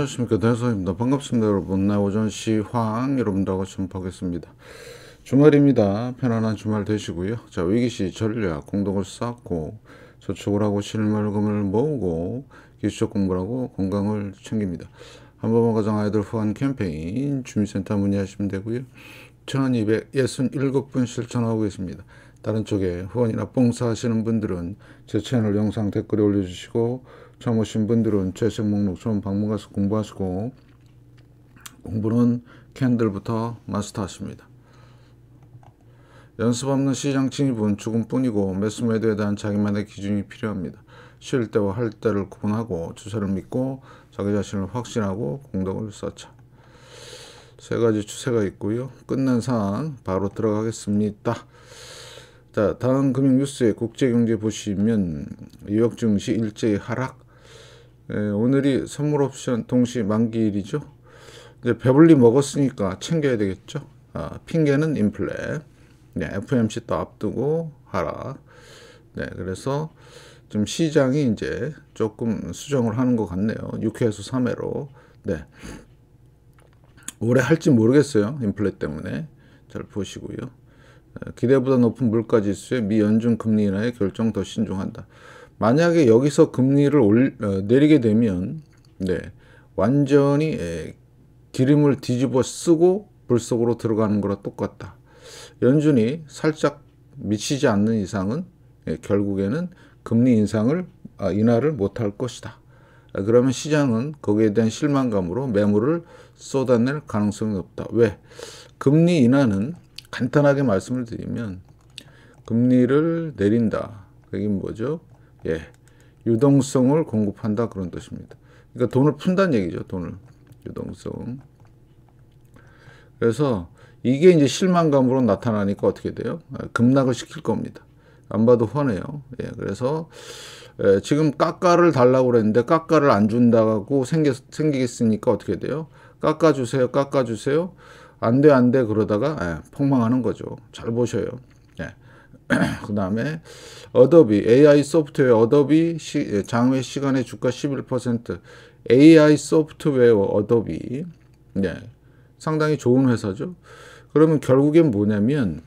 안녕하십니까 대서입니다 반갑습니다 여러분 나 네, 오전 시황 여러분들하고 첨 접하겠습니다 주말입니다 편안한 주말 되시고요 자 위기시 전략 공동을 쌓고 저축을 하고 실물금을 모으고 기술 공부를 하고 건강을 챙깁니다 한번만 가정 아이들 후원 캠페인 주민센터 문의하시면 되고요 1267분 실천하고 있습니다 다른 쪽에 후원이나 봉사하시는 분들은 제 채널 영상 댓글에 올려주시고 처음 오신 분들은 재생 목록 처음 방문가서 공부하시고 공부는 캔들부터 마스터하십니다. 연습 없는 시장 진입은 죽음뿐이고 매수 매도에 대한 자기만의 기준이 필요합니다. 쉴 때와 할 때를 구분하고 주사를 믿고 자기 자신을 확신하고 공덕을 쌓자. 세 가지 추세가 있고요. 끝난 사항 바로 들어가겠습니다. 자, 다음 금융 뉴스의 국제경제 보시면 뉴욕 증시 일제히 하락 예, 오늘이 선물 옵션 동시 만기일이죠. 이제 배불리 먹었으니까 챙겨야 되겠죠. 아, 핑계는 인플레. 네, FMC 또 앞두고 하라. 네, 그래서 좀 시장이 이제 조금 수정을 하는 것 같네요. 6회에서 3회로. 네. 올해 할지 모르겠어요. 인플레 때문에. 잘 보시고요. 어, 기대보다 높은 물가 지수의 미 연준 금리 인하의 결정 더 신중한다. 만약에 여기서 금리를 올, 어, 내리게 되면 네, 완전히 에, 예, 기름을 뒤집어 쓰고 불 속으로 들어가는 거랑 똑같다. 연준이 살짝 미치지 않는 이상은 예, 결국에는 금리 인상을 아, 인하를 못할 것이다. 아, 그러면 시장은 거기에 대한 실망감으로 매물을 쏟아낼 가능성이 높다. 왜? 금리 인하는 간단하게 말씀을 드리면 금리를 내린다. 그게 뭐죠? 예. 유동성을 공급한다 그런 뜻입니다. 그러니까 돈을 푼다는 얘기죠. 돈을. 유동성. 그래서 이게 이제 실망감으로 나타나니까 어떻게 돼요? 아, 급락을 시킬 겁니다. 안 봐도 화내요. 예, 그래서 예, 지금 깎아를 달라고 그랬는데 깎아를 안 준다고 생기, 생기겠으니까 어떻게 돼요? 깎아주세요, 깎아주세요. 안 돼, 안 돼, 그러다가 예, 폭망하는 거죠. 잘 보셔요. 그 다음에 어도비 AI 소프트웨어 어도비 시, 예, 장외 시간의 주가 11% AI 소프트웨어 어도비 네, 예, 상당히 좋은 회사죠. 그러면 결국엔 뭐냐면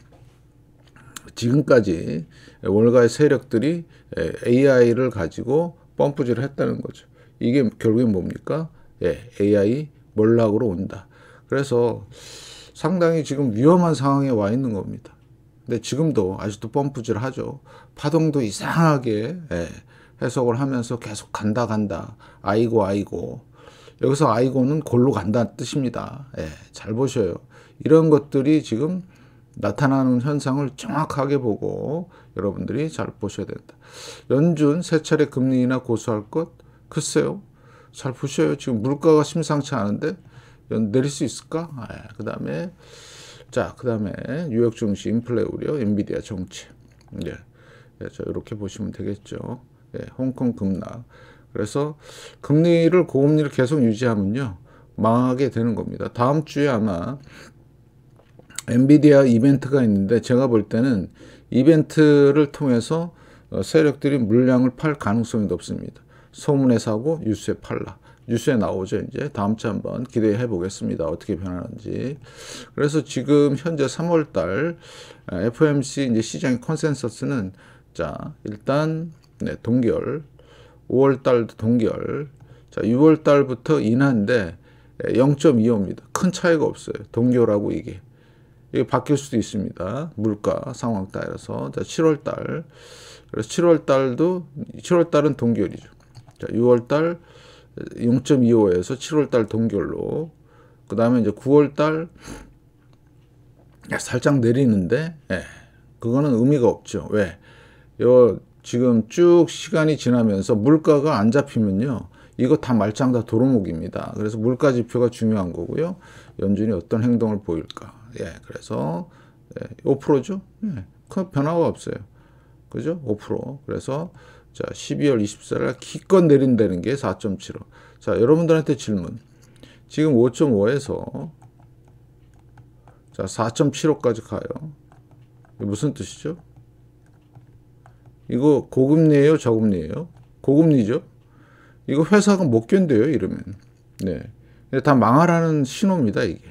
지금까지 월가의 세력들이 예, AI를 가지고 펌프질을 했다는 거죠. 이게 결국엔 뭡니까? 예, AI 몰락으로 온다. 그래서 상당히 지금 위험한 상황에 와 있는 겁니다. 근데 지금도 아직도 펌프질 하죠. 파동도 이상하게 예, 해석을 하면서 계속 간다 간다 아이고 아이고 여기서 아이고는 골로 간다는 뜻입니다. 예, 잘 보셔요. 이런 것들이 지금 나타나는 현상을 정확하게 보고 여러분들이 잘 보셔야 된다. 연준 세 차례 금리 인 고수할 것 글쎄요. 잘 보셔요. 지금 물가가 심상치 않은데 내릴 수 있을까? 예, 그 다음에 자, 그 다음에 뉴욕 증시, 인플레 우려, 엔비디아 정치. 예. 예, 저 이렇게 보시면 되겠죠. 예, 홍콩 급락. 그래서 금리를 고금리를 계속 유지하면요. 망하게 되는 겁니다. 다음 주에 아마 엔비디아 이벤트가 있는데 제가 볼 때는 이벤트를 통해서 어, 세력들이 물량을 팔 가능성이 높습니다. 소문에 사고 뉴스에 팔라. 뉴스에 나오죠. 이제 다음 주에 한번 기대해 보겠습니다. 어떻게 변하는지. 그래서 지금 현재 3월 달 FOMC 이제 시장의 컨센서스는 자, 일단 네, 동결 5월 달도 동결. 자, 6월 달부터 인하인데 0.25입니다. 큰 차이가 없어요. 동결하고 이게. 이게 바뀔 수도 있습니다. 물가 상황 따라서. 자, 7월 달. 그래서 7월 달도 7월 달은 동결이죠. 자, 6월 달 0.25에서 7월달 동결로 그 다음에 이제 9월달 살짝 내리는데 예, 그거는 의미가 없죠. 왜? 요 지금 쭉 시간이 지나면서 물가가 안 잡히면요. 이거 다 말짱 다 도루묵입니다. 그래서 물가 지표가 중요한 거고요. 연준이 어떤 행동을 보일까. 예, 그래서 예, 5%죠. 예, 큰 변화가 없어요. 그죠? 5%. 그래서 자, 12월 24일 기껏 내린다는 게 4.75. 자, 여러분들한테 질문. 지금 5.5에서 자, 4.75까지 가요. 무슨 뜻이죠? 이거 고금리예요, 저금리예요? 고금리죠? 이거 회사가 못 견뎌요, 이러면. 네. 다 망하라는 신호입니다, 이게.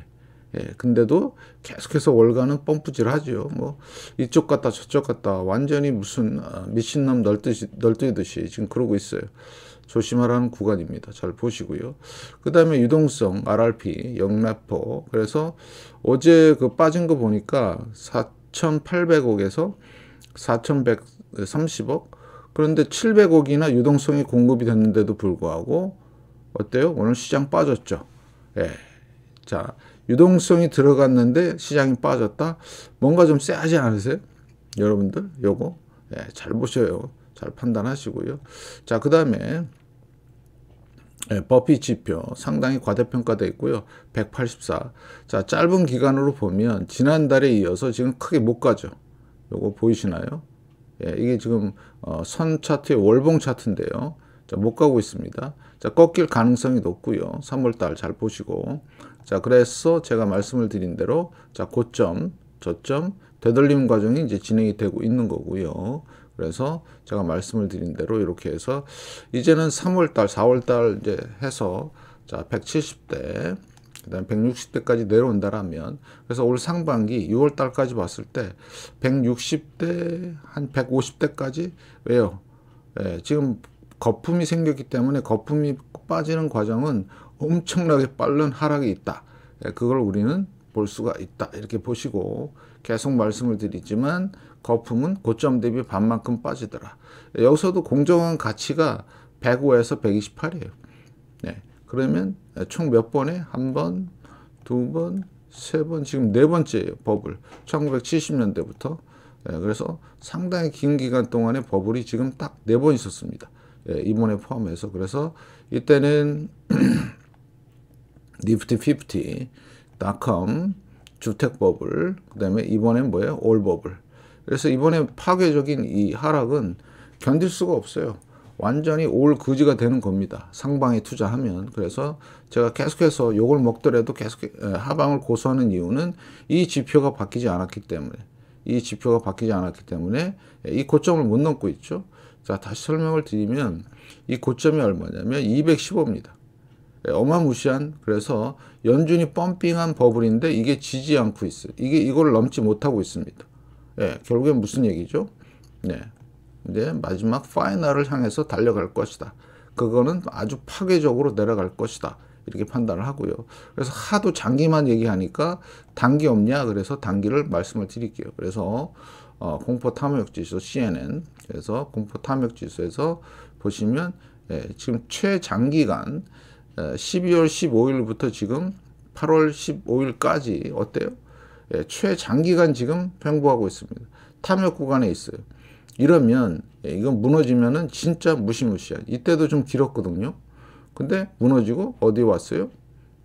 예, 근데도 계속해서 월가는 펌프질 하죠. 뭐, 이쪽 갔다 저쪽 갔다 완전히 무슨 아, 미친놈 널뜨듯이 널뛰듯이 지금 그러고 있어요. 조심하라는 구간입니다. 잘 보시고요. 그 다음에 유동성, RRP, 영래포. 그래서 어제 그 빠진 거 보니까 4,800억에서 4,130억. 그런데 700억이나 유동성이 공급이 됐는데도 불구하고 어때요? 오늘 시장 빠졌죠. 예. 자, 유동성이 들어갔는데 시장이 빠졌다. 뭔가 좀 쎄하지 않으세요? 여러분들 요거 예, 잘 보셔요. 잘 판단하시고요. 자, 그 다음에 예, 버피 지표 상당히 과대평가돼 있고요. 184. 자, 짧은 기간으로 보면 지난달에 이어서 지금 크게 못 가죠. 요거 보이시나요? 예, 이게 지금 어, 선 차트의 월봉 차트인데요. 자, 못 가고 있습니다. 자, 꺾일 가능성이 높고요. 3월달 잘 보시고. 자, 그래서 제가 말씀을 드린 대로 자, 고점, 저점, 되돌림 과정이 이제 진행이 되고 있는 거고요. 그래서 제가 말씀을 드린 대로 이렇게 해서 이제는 3월달, 4월달 이제 해서 자, 170대 그다음 160대까지 내려온다라면 그래서 올 상반기 6월달까지 봤을 때 160대 한 150대까지 왜요? 예, 지금 거품이 생겼기 때문에 거품이 빠지는 과정은 엄청나게 빠른 하락이 있다. 예, 그걸 우리는 볼 수가 있다. 이렇게 보시고 계속 말씀을 드리지만 거품은 고점 대비 반만큼 빠지더라. 여기서도 공정한 가치가 105에서 128이에요. 네. 그러면 총 몇 번에 한 번, 두 번, 세 번, 지금 네 번째예요. 버블. 1970년대부터. 네. 예, 그래서 상당히 긴 기간 동안에 버블이 지금 딱 네 번 있었습니다. 예, 이번에 포함해서 그래서 이때는 니프티 50 닷컴 주택버블 그 다음에 이번엔 뭐예요 올버블 그래서 이번에 파괴적인 이 하락은 견딜 수가 없어요 완전히 올 그지가 되는 겁니다 상방에 투자하면 그래서 제가 계속해서 욕을 먹더라도 계속 예, 하방을 고수하는 이유는 이 지표가 바뀌지 않았기 때문에 이 지표가 바뀌지 않았기 때문에 예, 이 고점을 못 넘고 있죠 자, 다시 설명을 드리면 이 고점이 얼마냐면 215입니다. 예, 어마무시한 그래서 연준이 펌핑한 버블인데 이게 지지 않고 있어요. 이게 이걸 넘지 못하고 있습니다. 예, 결국엔 무슨 얘기죠? 네. 이제 마지막 파이널을 향해서 달려갈 것이다. 그거는 아주 파괴적으로 내려갈 것이다. 이렇게 판단을 하고요. 그래서 하도 장기만 얘기하니까 단기 없냐? 그래서 단기를 말씀을 드릴게요. 그래서 어, 공포 탐욕 지수 CNN 그래서 공포 탐욕 지수에서 보시면 예, 지금 최장기간 예, 어, 12월 15일부터 지금 8월 15일까지 어때요? 예, 최장기간 지금 횡보하고 있습니다. 탐욕 구간에 있어요. 이러면 예, 이건 무너지면은 진짜 무시무시한. 이때도 좀 길었거든요. 근데 무너지고 어디 왔어요?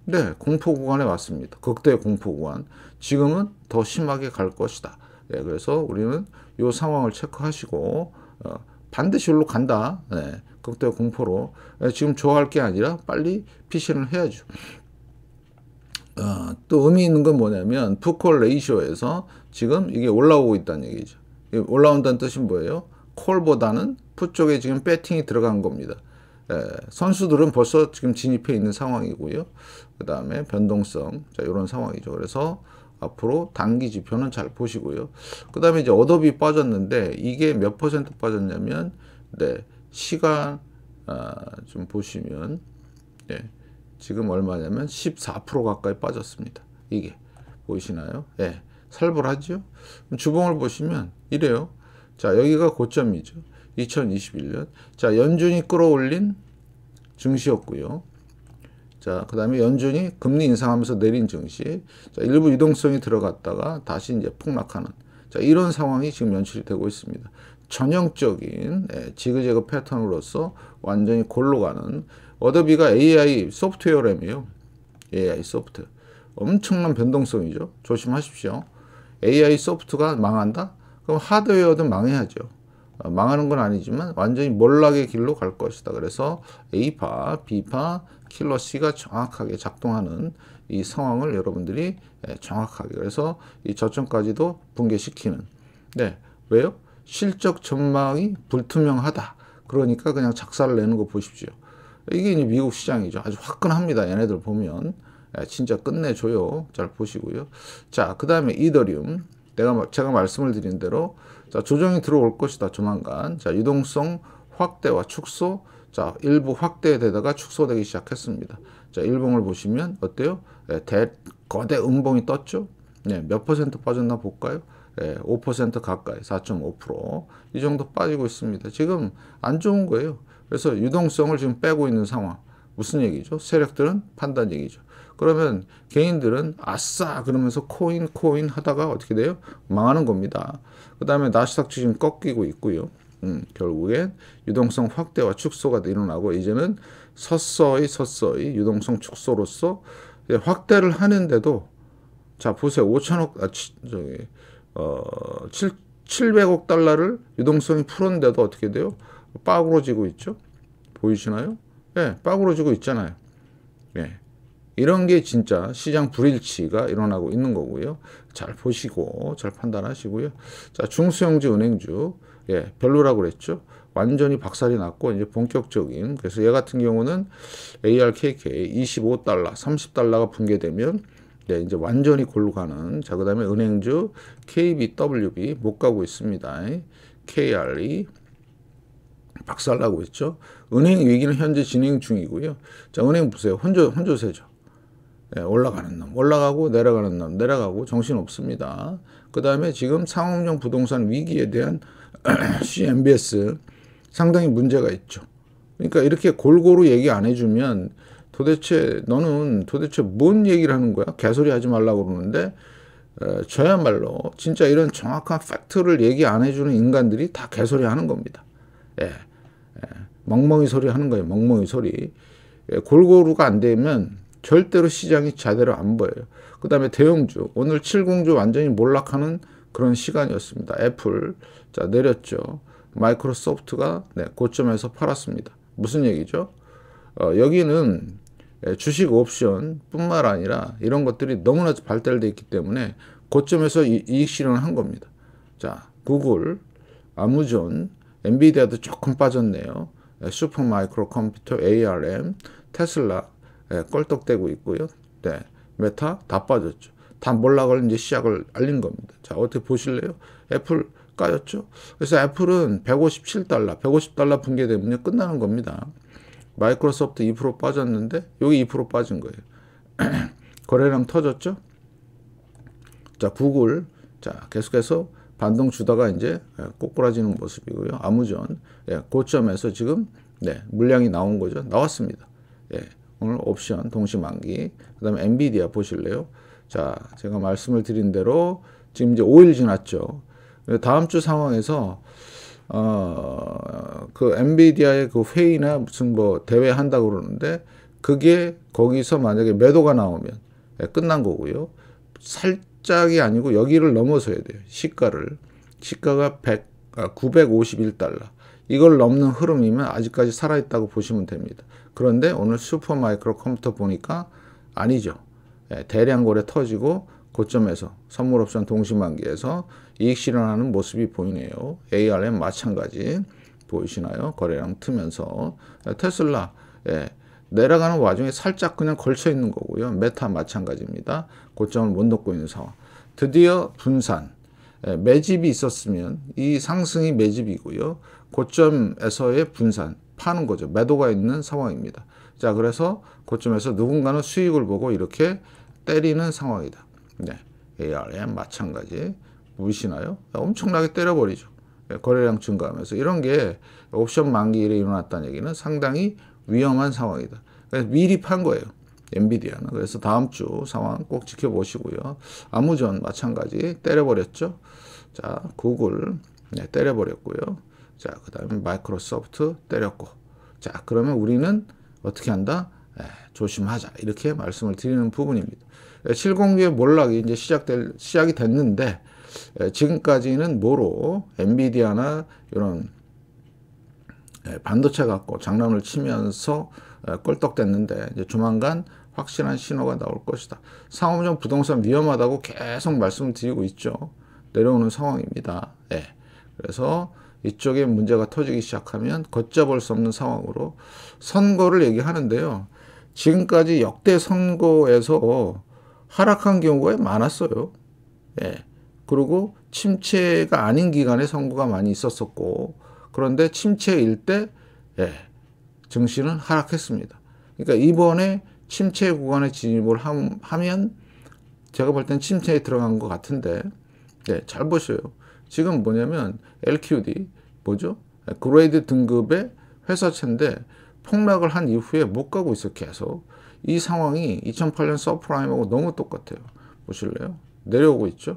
네, 공포 구간에 왔습니다. 극대 공포 구간. 지금은 더 심하게 갈 것이다. 예, 그래서 우리는 이 상황을 체크하시고 어, 반드시 여기로 간다. 예, 극대 공포로 예, 지금 좋아할 게 아니라 빨리 피신을 해야죠. 어, 또 의미 있는 건 뭐냐면 부콜 레이쇼에서 지금 이게 올라오고 있다는 얘기죠. 올라온다는 뜻이 뭐예요? 콜보다는 푸 쪽에 지금 배팅이 들어간 겁니다. 예, 선수들은 벌써 지금 진입해 있는 상황이고요. 그 다음에 변동성, 자, 이런 상황이죠. 그래서 앞으로 단기 지표는 잘 보시고요. 그 다음에 이제 어도비 빠졌는데 이게 몇 퍼센트 빠졌냐면 네 시간 아, 좀 보시면 예, 지금 얼마냐면 14% 가까이 빠졌습니다. 이게 보이시나요? 예, 살벌하죠? 주봉을 보시면 이래요. 자 여기가 고점이죠. 2021년 자 연준이 끌어올린 증시였고요. 자, 그 다음에 연준이 금리 인상하면서 내린 증시, 자, 일부 유동성이 들어갔다가 다시 이제 폭락하는, 자, 이런 상황이 지금 연출이 되고 있습니다. 전형적인 예, 지그재그 패턴으로서 완전히 골로 가는 어도비가 AI 소프트웨어램이에요. AI 소프트. 엄청난 변동성이죠. 조심하십시오. AI 소프트가 망한다? 그럼 하드웨어도 망해야죠. 어, 망하는 건 아니지만 완전히 몰락의 길로 갈 것이다. 그래서 A파, B파, 킬러 C가 정확하게 작동하는 이 상황을 여러분들이 예, 정확하게 그래서 이 저점까지도 붕괴시키는 네 왜요? 실적 전망이 불투명하다 그러니까 그냥 작사를 내는 거 보십시오 이게 이제 미국 시장이죠 아주 화끈합니다 얘네들 보면 예, 진짜 끝내줘요 잘 보시고요 자그 다음에 이더리움 내가 제가 말씀을 드린 대로 자 조정이 들어올 것이다 조만간 자 유동성 확대와 축소 자, 일부 확대되다가 축소되기 시작했습니다. 자, 일봉을 보시면 어때요? 예, 대, 거대 음봉이 떴죠? 네, 몇 퍼센트 빠졌나 볼까요? 예, 5% 가까이 4.5%이 정도 빠지고 있습니다. 지금 안 좋은 거예요. 그래서 유동성을 지금 빼고 있는 상황. 무슨 얘기죠? 세력들은 판단 얘기죠. 그러면 개인들은 아싸 그러면서 코인 코인 하다가 어떻게 돼요? 망하는 겁니다. 그 다음에 나스닥 지금 꺾이고 있고요. 음, 결국엔 유동성 확대와 축소가 일어나고 이제는 서서히 서서히 유동성 축소로서 확대를 하는데도 자 보세요 5천억 아 치, 저기 어 7, 700억 달러를 유동성이 풀었는데도 어떻게 돼요? 빠그러지고 있죠. 보이시나요? 예, 빠그러지고 있잖아요. 예. 이런 게 진짜 시장 불일치가 일어나고 있는 거고요. 잘 보시고 잘 판단하시고요. 자, 중소형지 은행주 예, 별로라고 그랬죠. 완전히 박살이 났고 이제 본격적인 그래서 얘 같은 경우는 ARKK 25달러, 30달러가 붕괴되면 네, 이제 완전히 골로 가는 자 그다음에 은행주 KBWB 못 가고 있습니다. KRE 박살나고 있죠. 은행 위기는 현재 진행 중이고요. 자, 은행 보세요. 혼조, 혼조세죠. 네, 올라가는 놈, 올라가고 내려가는 놈, 내려가고 정신 없습니다. 그 다음에 지금 상업용 부동산 위기에 대한 CMBS 상당히 문제가 있죠. 그러니까 이렇게 골고루 얘기 안 해주면 도대체 너는 도대체 뭔 얘기를 하는 거야? 개소리 하지 말라고 그러는데 에, 어, 저야말로 진짜 이런 정확한 팩트를 얘기 안 해주는 인간들이 다 개소리 하는 겁니다. 예, 예, 멍멍이 소리 하는 거예요. 멍멍이 소리. 예, 골고루가 안 되면 절대로 시장이 제대로 안 보여요. 그 다음에 대형주. 오늘 7 0주 완전히 몰락하는 그런 시간이었습니다. 애플 자, 내렸죠. 마이크로소프트가 네, 고점에서 팔았습니다. 무슨 얘기죠? 어, 여기는 예, 주식 옵션 뿐만 아니라 이런 것들이 너무나 발달되어 있기 때문에 고점에서 이익 실현을 한 겁니다. 자, 구글, 아무존, 엔비디아도 조금 빠졌네요. 예, 슈퍼마이크로 컴퓨터, ARM, 테슬라 예, 껄떡대고 있고요. 네, 메타 다 빠졌죠. 다 몰락을 이제 시작을 알린 겁니다. 자, 어떻게 보실래요? 애플 저가였죠. 그래서 애플은 157달러, 150달러 붕괴되면 끝나는 겁니다. 마이크로소프트 2% 빠졌는데 여기 2% 빠진 거예요. 거래량 터졌죠. 자 구글 자 계속해서 반동 주다가 이제 꼬꾸라지는 예, 모습이고요. 아무전 예, 고점에서 지금 네, 물량이 나온 거죠. 나왔습니다. 예, 오늘 옵션 동시 만기 그다음에 엔비디아 보실래요? 자 제가 말씀을 드린 대로 지금 이제 5일 지났죠. 다음 주 상황에서 어그 엔비디아의 그 회의나 무슨 뭐 대회 한다고 그러는데 그게 거기서 만약에 매도가 나오면 예, 끝난 거고요. 살짝이 아니고 여기를 넘어서야 돼요. 시가를 시가가 100 아, 951달러 이걸 넘는 흐름이면 아직까지 살아있다고 보시면 됩니다. 그런데 오늘 슈퍼마이크로 컴퓨터 보니까 아니죠. 예, 대량 거래 터지고 고점에서 선물옵션 동시만기에서 이익 실현하는 모습이 보이네요. ARM 마찬가지 보이시나요? 거래량 트면서 네, 테슬라 예, 내려가는 와중에 살짝 그냥 걸쳐 있는 거고요. 메타 마찬가지입니다. 고점을 못 놓고 있는 상황. 드디어 분산 예, 매집이 있었으면 이 상승이 매집이고요. 고점에서의 분산 파는 거죠. 매도가 있는 상황입니다. 자 그래서 고점에서 누군가는 수익을 보고 이렇게 때리는 상황이다. 네, ARM 마찬가지. 보이시나요? 엄청나게 때려버리죠. 예, 거래량 증가하면서 이런 게 옵션 만기 일에 일어났다는 얘기는 상당히 위험한 상황이다. 미리 판 거예요. 엔비디아는. 그래서 다음 주 상황 꼭 지켜보시고요. 아무전 마찬가지 때려버렸죠. 자, 구글 네, 때려버렸고요. 자, 그 다음에 마이크로소프트 때렸고. 자, 그러면 우리는 어떻게 한다? 네, 조심하자. 이렇게 말씀을 드리는 부분입니다. 7공기의 예, 몰락이 이제 시작될, 시작이 됐는데, 지금까지는 뭐로 엔비디아나 이런 반도체 갖고 장난을 치면서 껄떡댔는데 이제 조만간 확실한 신호가 나올 것이다. 상업용 부동산 위험하다고 계속 말씀을 드리고 있죠. 내려오는 상황입니다. 예. 그래서 이쪽에 문제가 터지기 시작하면 걷잡을 수 없는 상황으로 선거를 얘기하는데요. 지금까지 역대 선거에서 하락한 경우가 많았어요. 예. 그리고 침체가 아닌 기간에 선고가 많이 있었었고 그런데 침체일 때 예, 증시는 하락했습니다. 그러니까 이번에 침체 구간에 진입을 함, 하면 제가 볼 땐 침체에 들어간 것 같은데 예, 잘 보세요. 지금 뭐냐면 LQD 뭐죠? 그레이드 등급의 회사채인데 폭락을 한 이후에 못 가고 있어 계속 이 상황이 2008년 서프라임하고 너무 똑같아요. 보실래요? 내려오고 있죠?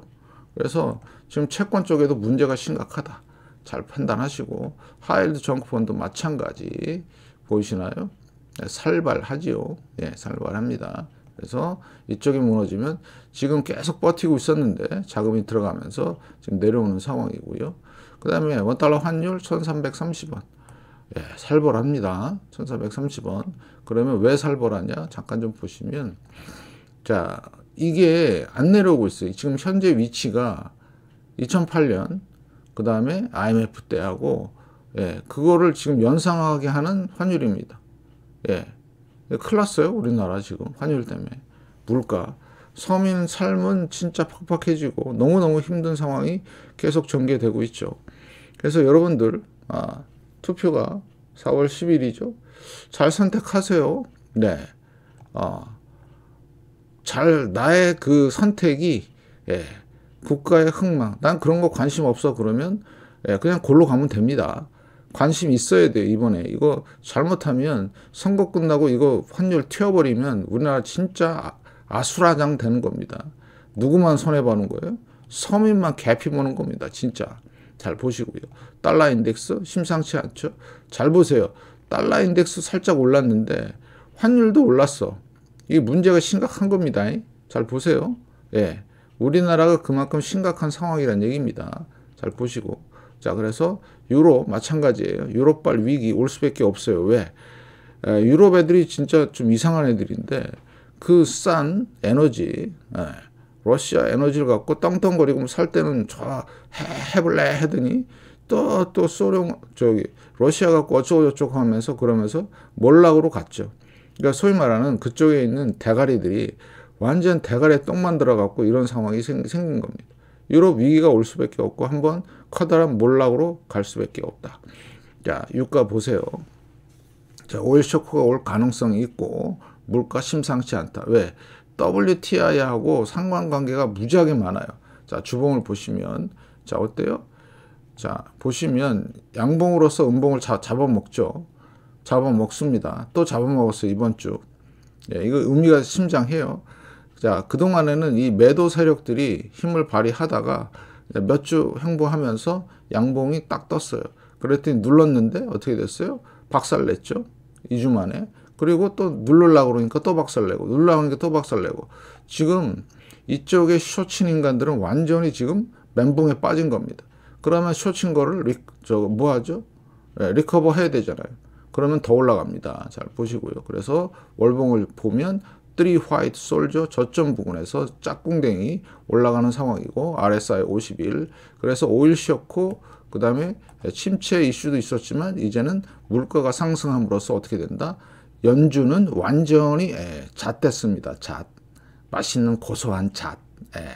그래서 지금 채권 쪽에도 문제가 심각하다. 잘 판단하시고 하일드 정크펀드 마찬가지 보이시나요? 네, 살발하지요. 예, 살발합니다. 그래서 이쪽이 무너지면 지금 계속 버티고 있었는데 자금이 들어가면서 지금 내려오는 상황이고요. 그 다음에 원달러 환율 1330원. 예, 살벌합니다. 1 3 3 0원 그러면 왜 살벌하냐? 잠깐 좀 보시면 자 이게 안 내려오고 있어요. 지금 현재 위치가 2008년, 그 다음에 IMF 때하고, 예, 그거를 지금 연상하게 하는 환율입니다. 예. 큰일 났어요. 우리나라 지금 환율 때문에. 물가. 서민 삶은 진짜 팍팍해지고 너무너무 힘든 상황이 계속 전개되고 있죠. 그래서 여러분들, 아, 투표가 4월 10일이죠. 잘 선택하세요. 네. 아, 잘 나의 그 선택이 예, 국가의 흥망 난 그런 거 관심 없어 그러면 예, 그냥 골로 가면 됩니다. 관심 있어야 돼요 이번에 이거 잘못하면 선거 끝나고 이거 환율 튀어버리면 우리나라 진짜 아, 아수라장 되는 겁니다. 누구만 손해보는 거예요? 서민만 개피 보는 겁니다. 진짜 잘 보시고요. 달러 인덱스 심상치 않죠? 잘 보세요. 달러 인덱스 살짝 올랐는데 환율도 올랐어. 이 문제가 심각한 겁니다. 잘 보세요. 예. 우리나라가 그만큼 심각한 상황이란 얘기입니다. 잘 보시고. 자, 그래서 유럽 마찬가지예요. 유럽발 위기 올 수밖에 없어요. 왜? 에, 예, 유럽 애들이 진짜 좀 이상한 애들인데 그 싼 에너지, 에, 예, 러시아 에너지를 갖고 떵떵거리고 살 때는 저 해, 해볼래 하더니 또 또 소련 저기 러시아 갖고 어쩌고저쩌고 하면서 그러면서 몰락으로 갔죠. 그러니까 소위 말하는 그쪽에 있는 대가리들이 완전 대가리에 똥 만들어갖고 이런 상황이 생, 생긴 겁니다. 유럽 위기가 올 수밖에 없고 한번 커다란 몰락으로 갈 수밖에 없다. 자, 유가 보세요. 자, 오일 쇼크가 올 가능성이 있고 물가 심상치 않다. 왜? WTI하고 상관관계가 무지하게 많아요. 자, 주봉을 보시면 자, 어때요? 자, 보시면 양봉으로서 음봉을 잡아먹죠. 잡아먹습니다. 또 잡아먹었어요. 이번 주. 예, 이거 의미가 심장해요. 자, 그동안에는 이 매도 세력들이 힘을 발휘하다가 몇주 횡보하면서 양봉이 딱 떴어요. 그랬더니 눌렀는데 어떻게 됐어요? 박살 냈죠. 2주 만에. 그리고 또 누르려고 그러니까 또 박살 내고, 누르려고 하니까 또 박살 내고. 지금 이쪽에 쇼친 인간들은 완전히 지금 멘붕에 빠진 겁니다. 그러면 쇼친 거를 리, 저, 뭐 하죠? 예, 리커버 해야 되잖아요. 그러면 더 올라갑니다. 잘 보시고요. 그래서 월봉을 보면 3 화이트 솔저 저점 부근에서 짝꿍댕이 올라가는 상황이고 RSI 51 그래서 5일 쉬었그 다음에 침체 이슈도 있었지만 이제는 물가가 상승함으로써 어떻게 된다? 연준은 완전히 예, 잣됐습니다. 잣. 맛있는 고소한 잣. 예.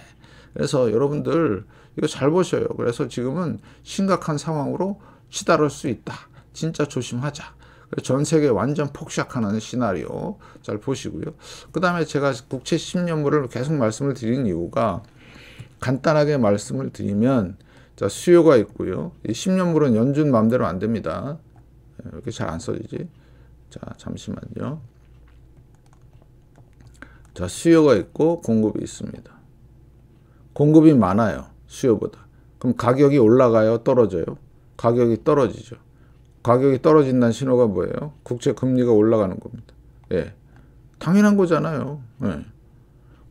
그래서 여러분들 이거 잘 보셔요. 그래서 지금은 심각한 상황으로 치달을 수 있다. 진짜 조심하자. 전 세계 완전 폭삭하는 시나리오 잘 보시고요. 그 다음에 제가 국채 10년물을 계속 말씀을 드린 이유가 간단하게 말씀을 드리면 자 수요가 있고요. 이 10년물은 연준 마음대로 안 됩니다. 예, 이렇게 잘 안 써지지? 자 잠시만요. 자 수요가 있고 공급이 있습니다. 공급이 많아요. 수요보다. 그럼 가격이 올라가요? 떨어져요? 가격이 떨어지죠. 가격이 떨어진다는 신호가 뭐예요? 국채 금리가 올라가는 겁니다. 예. 당연한 거잖아요. 예.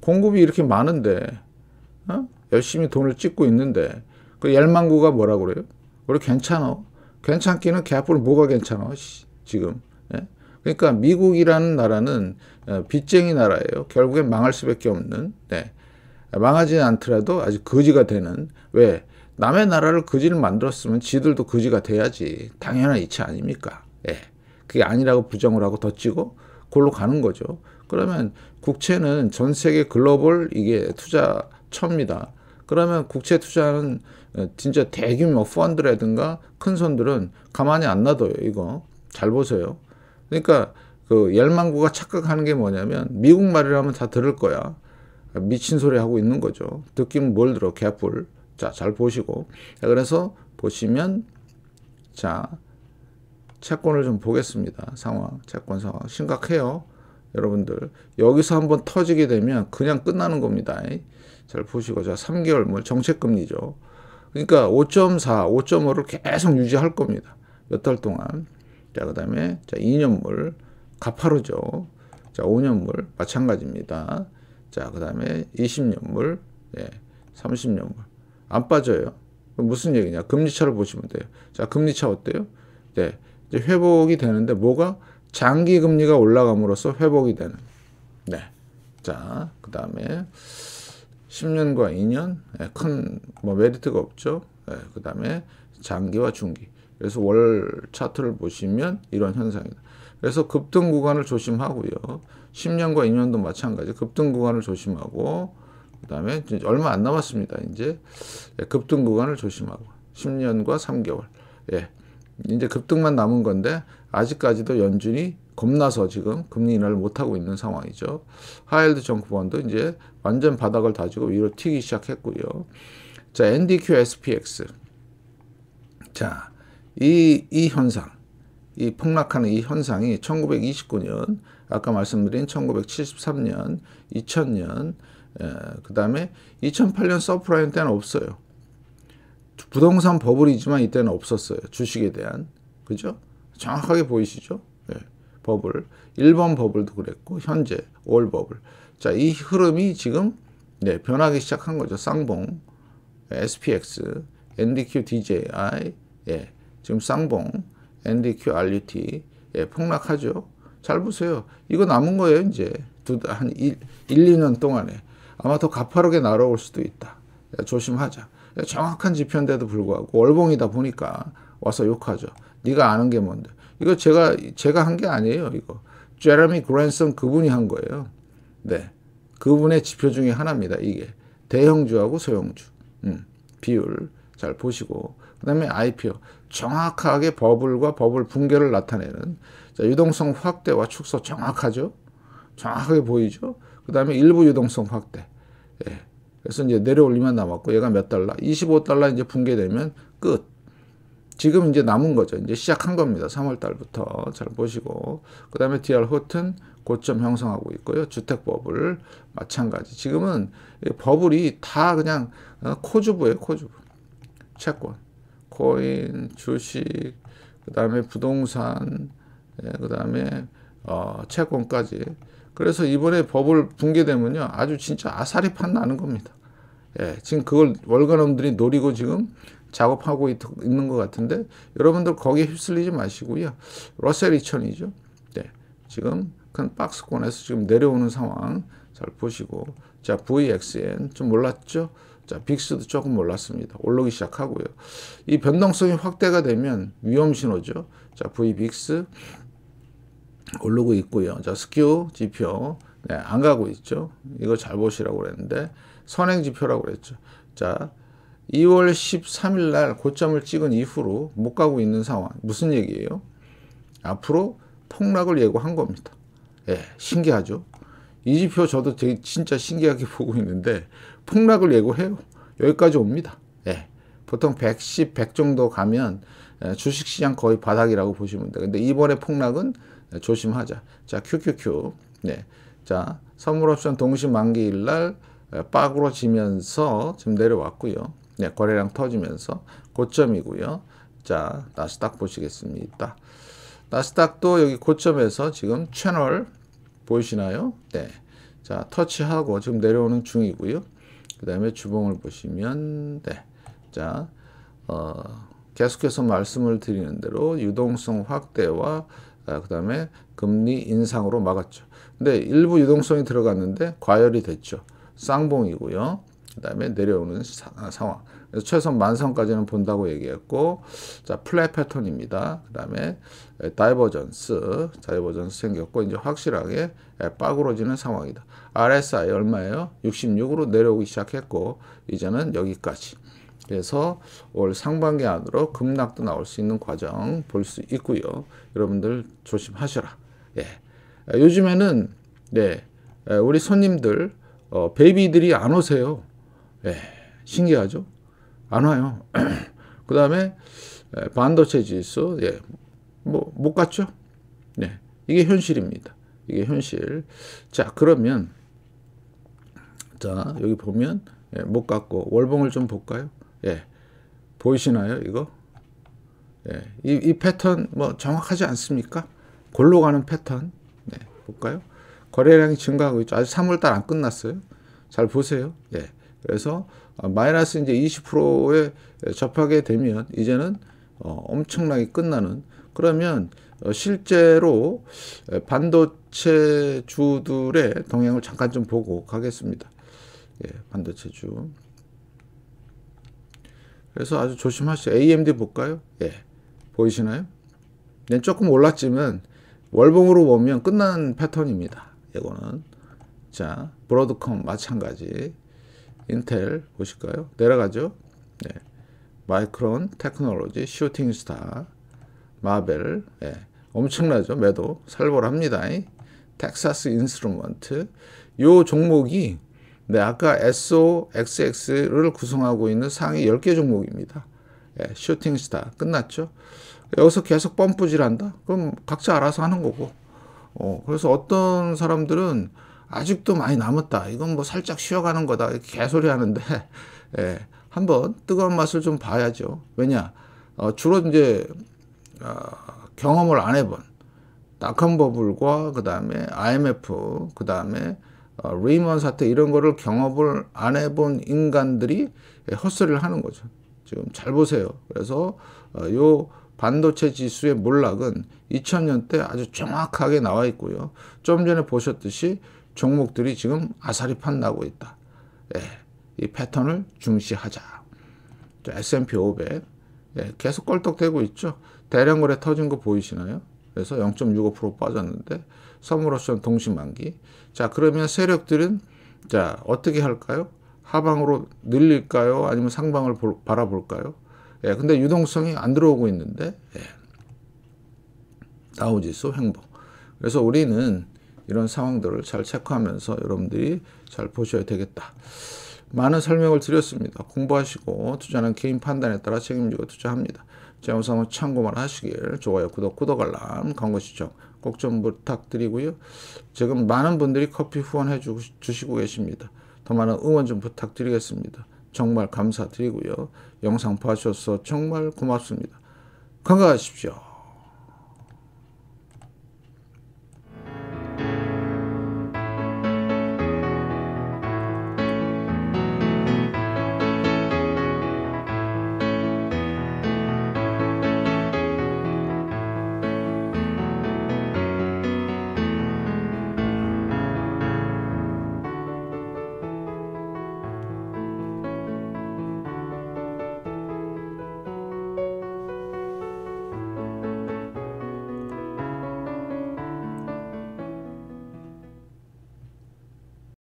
공급이 이렇게 많은데, 어? 열심히 돈을 찍고 있는데, 그 열망구가 뭐라 그래요? 우리 괜찮아. 괜찮기는 개뿔 뭐가 괜찮아, 지금. 예? 그러니까 미국이라는 나라는 어, 빚쟁이 나라예요. 결국엔 망할 수밖에 없는, 네. 망하지는 않더라도 아주 거지가 되는, 왜? 남의 나라를 거지를 만들었으면 지들도 거지가 돼야지 당연한 이치 아닙니까? 예. 그게 아니라고 부정을 하고 덧치고 골로 가는 거죠. 그러면 국채는 전 세계 글로벌 이게 투자 처입니다. 그러면 국채 투자는 어, 진짜 대규모 펀드라든가 큰 손들은 가만히 안 놔둬요. 이거 잘 보세요. 그러니까 그 열망구가 착각하는 게 뭐냐면 미국 말이라면 다 들을 거야. 미친 소리 하고 있는 거죠. 듣기는 뭘 들어 개뿔. 자, 잘 보시고. 그래서 보시면, 자, 채권을 좀 보겠습니다. 상황, 채권 상황. 심각해요. 여러분들. 여기서 한번 터지게 되면 그냥 끝나는 겁니다. 잘 보시고. 자, 3개월 뭐, 정책금리죠. 그러니까 5.4, 5.5를 계속 유지할 겁니다. 몇 달 동안. 자, 그 다음에, 자, 2년물. 가파르죠. 자, 5년물. 마찬가지입니다. 자, 그 다음에 20년물. 예, 30년물. 안 빠져요. 무슨 얘기냐? 금리차를 보시면 돼요. 자, 금리차 어때요? 네. 이제 회복이 되는데 뭐가 장기 금리가 올라감으로써 회복이 되는. 네. 자, 그다음에 10년과 2년 네, 큰뭐 메리트가 없죠. 네, 그다음에 장기와 중기. 그래서 월 차트를 보시면 이런 현상이다. 그래서 급등 구간을 조심하고요. 10년과 2년도 마찬가지. 급등 구간을 조심하고 그 다음에 얼마 안 남았습니다. 이제 예, 급등 구간을 조심하고 10년과 3개월. 예. 이제 급등만 남은 건데 아직까지도 연준이 겁나서 지금 금리 인하를 못하고 있는 상황이죠. 하일드 정부원도 이제 완전 바닥을 다지고 위로 튀기 시작했고요. 자, NDQSPX. 자, 이, 이 현상, 이 폭락하는 이 현상이 1929년, 아까 말씀드린 1973년, 2000년, 예, 그 다음에 2008년 서프라임 때는 없어요. 부동산 버블이지만 이때는 없었어요. 주식에 대한. 그죠? 정확하게 보이시죠? 예, 버블. 1번 버블도 그랬고, 현재 올 버블. 자, 이 흐름이 지금 네, 변하기 시작한 거죠. 쌍봉, SPX, NDQ DJI, 예, 지금 쌍봉, NDQ RUT, 예, 폭락하죠. 잘 보세요. 이거 남은 거예요, 이제. 두, 한 1, 2년 동안에. 아마 더 가파르게 날아올 수도 있다. 조심하자. 정확한 지표인데도 불구하고 월봉이다 보니까 와서 욕하죠. 네가 아는 게 뭔데? 이거 제가 제가 한 게 아니에요. 이거 제라미 그랜슨 그분이 한 거예요. 네, 그분의 지표 중에 하나입니다. 이게 대형주하고 소형주 음, 비율 잘 보시고 그다음에 IPO 정확하게 버블과 버블 붕괴를 나타내는 자, 유동성 확대와 축소 정확하죠. 정확하게 보이죠. 그 다음에 일부 유동성 확대. 예. 그래서 이제 내려올리만 남았고, 얘가 몇 달러? 25달러 이제 붕괴되면 끝. 지금 이제 남은 거죠. 이제 시작한 겁니다. 3월 달부터. 잘 보시고. 그 다음에 DR 호튼 고점 형성하고 있고요. 주택 버블 마찬가지. 지금은 버블이 다 그냥 어, 코주부예요. 코주부. 채권, 코인, 주식, 그 다음에 부동산, 예, 그 다음에 어, 채권까지 그래서 이번에 법을 붕괴되면요. 아주 진짜 아사리판 나는 겁니다. 예, 지금 그걸 월간놈들이 노리고 지금 작업하고 있, 는것 같은데 여러분들 거기에 휩쓸리지 마시고요. 러셀 2 0이죠 네, 지금 큰 박스권에서 지금 내려오는 상황 잘 보시고 자 VXN 좀 몰랐죠? 자 빅스도 조금 몰랐습니다. 올라오기 시작하고요. 이 변동성이 확대가 되면 위험 신호죠. 자 VBIX 오르고 있고요. 자, 스큐 지표 네, 안 가고 있죠. 이거 잘 보시라고 그랬는데 선행 지표라고 그랬죠. 자, 2월 13일 날 고점을 찍은 이후로 못 가고 있는 상황. 무슨 얘기예요? 앞으로 폭락을 예고한 겁니다. 예, 신기하죠? 이 지표 저도 되게 진짜 신기하게 보고 있는데 폭락을 예고해요. 여기까지 옵니다. 예. 보통 110, 100 정도 가면 예, 주식시장 거의 바닥이라고 보시면 돼요. 근데 이번에 폭락은 예, 조심하자. 자, QQQ. 네. 자, 선물옵션 동시 만기일날 빡으로 예, 지면서 지금 내려왔고요. 네, 거래량 터지면서 고점이고요. 자, 나스닥 보시겠습니다. 나스닥도 여기 고점에서 지금 채널 보이시나요? 네. 자, 터치하고 지금 내려오는 중이고요. 그 다음에 주봉을 보시면, 네. 자, 어, 계속해서 말씀을 드리는 대로 유동성 확대와 아, 그 다음에 금리 인상으로 막았죠. 근데 일부 유동성이 들어갔는데 과열이 됐죠. 쌍봉이고요. 그 다음에 내려오는 사, 아, 상황. 그래서 최소한 만성까지는 본다고 얘기했고, 자, 플랫 패턴입니다. 그 다음에 다이버전스, 다이버전스 생겼고, 이제 확실하게 예, 빠그러지는 상황이다. RSI 얼마예요? 66으로 내려오기 시작했고, 이제는 여기까지. 그래서 올 상반기 안으로 급락도 나올 수 있는 과정 볼 수 있고요. 여러분들 조심하셔라. 예. 아, 요즘에는 네, 아, 우리 손님들 어, 베이비들이 안 오세요. 예. 신기하죠? 안 와요. 그 다음에 반도체 지수 예. 뭐못 갔죠? 네. 예. 이게 현실입니다. 이게 현실. 자 그러면 자 여기 보면 예, 못 갔고 월봉을 좀 볼까요? 예. 보이시나요, 이거? 예. 이, 이, 패턴 뭐 정확하지 않습니까? 골로 가는 패턴. 네. 볼까요? 거래량이 증가하고 있죠. 아직 3월달 안 끝났어요. 잘 보세요. 예. 그래서 어, 마이너스 이제 20%에 접하게 되면 이제는 어, 엄청나게 끝나는 그러면 어, 실제로 반도체 주들의 동향을 잠깐 좀 보고 가겠습니다. 예, 반도체 주. 그래서 아주 조심하시죠. AMD 볼까요? 예. 보이시나요? 네, 조금 올랐지만 월봉으로 보면 끝난 패턴입니다. 이거는 자 브로드컴 마찬가지 인텔 보실까요? 내려가죠. 네. 마이크론 테크놀로지 슈팅스타 마벨 예. 엄청나죠. 매도 살벌합니다. 텍사스 인스트루먼트 요 종목이 네, 아까 SOXX를 구성하고 있는 상위 10개 종목입니다. 예, 슈팅 스타 끝났죠. 여기서 계속 펌프질 한다? 그럼 각자 알아서 하는 거고. 어, 그래서 어떤 사람들은 아직도 많이 남았다. 이건 뭐 살짝 쉬어가는 거다. 개소리 하는데, 예, 한번 뜨거운 맛을 좀 봐야죠. 왜냐, 어, 주로 이제, 어, 경험을 안 해본 낙한버블과 그 다음에 IMF, 그 다음에 어, 레이먼 사태 이런 거를 경험을 안 해본 인간들이 헛소리를 하는 거죠. 지금 잘 보세요. 그래서 어, 반도체 지수의 몰락은 2000년대 아주 정확하게 나와 있고요. 좀 전에 보셨듯이 종목들이 지금 아사리판 나고 있다. 예, 이 패턴을 중시하자. S&P 500 예, 계속 껄떡대고 있죠. 대량 거래 터진 거 보이시나요? 그래서 0.65% 빠졌는데 섬으로서는 동심만기. 자, 그러면 세력들은 자, 어떻게 할까요? 하방으로 늘릴까요? 아니면 상방을 볼, 바라볼까요? 예, 근데 유동성이 안 들어오고 있는데, 예. 다우지수 행복. 그래서 우리는 이런 상황들을 잘 체크하면서 여러분들이 잘 보셔야 되겠다. 많은 설명을 드렸습니다. 공부하시고 투자는 개인 판단에 따라 책임지고 투자합니다. 제 영상을 참고만 하시길 좋아요, 구독, 구독 알람, 광고 시청 꼭좀 부탁드리고요. 지금 많은 분들이 커피 후원해 주, 시고 계십니다. 더 많은 응원 좀 부탁드리겠습니다. 정말 감사드리고요. 영상 봐주셔서 정말 고맙습니다. 건강하십시오.